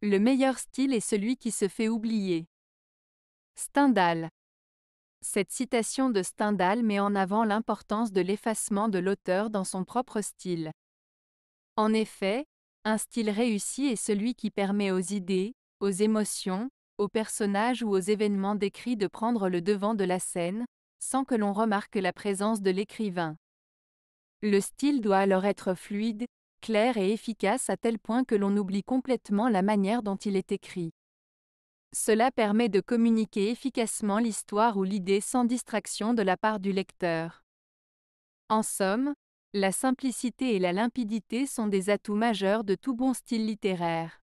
Le meilleur style est celui qui se fait oublier. Stendhal. Cette citation de Stendhal met en avant l'importance de l'effacement de l'auteur dans son propre style. En effet, un style réussi est celui qui permet aux idées, aux émotions, aux personnages ou aux événements décrits de prendre le devant de la scène, sans que l'on remarque la présence de l'écrivain. Le style doit alors être fluide, clair et efficace à tel point que l'on oublie complètement la manière dont il est écrit. Cela permet de communiquer efficacement l'histoire ou l'idée sans distraction de la part du lecteur. En somme, la simplicité et la limpidité sont des atouts majeurs de tout bon style littéraire.